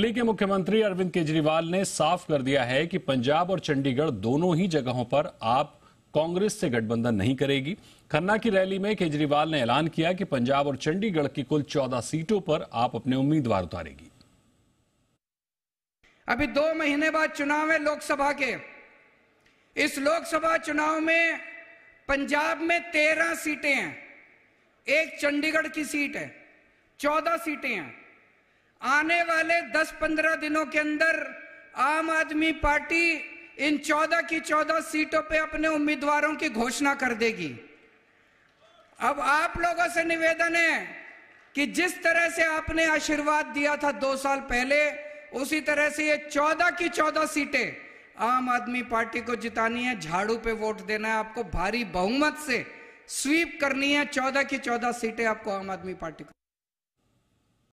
दिल्ली के मुख्यमंत्री अरविंद केजरीवाल ने साफ कर दिया है कि पंजाब और चंडीगढ़ दोनों ही जगहों पर आप कांग्रेस से गठबंधन नहीं करेगी खन्ना की रैली में केजरीवाल ने ऐलान किया कि पंजाब और चंडीगढ़ की कुल 14 सीटों पर आप अपने उम्मीदवार उतारेगी अभी दो महीने बाद चुनाव है लोकसभा के इस लोकसभा चुनाव में पंजाब में तेरह सीटें हैं एक चंडीगढ़ की सीट है चौदह सीटें हैं आने वाले 10-15 दिनों के अंदर आम आदमी पार्टी इन 14 की 14 सीटों पे अपने उम्मीदवारों की घोषणा कर देगी अब आप लोगों से निवेदन है कि जिस तरह से आपने आशीर्वाद दिया था दो साल पहले उसी तरह से ये 14 की 14 सीटें आम आदमी पार्टी को जितानी है झाड़ू पे वोट देना है आपको भारी बहुमत से स्वीप करनी है 14 की 14 सीटें आपको आम आदमी पार्टी को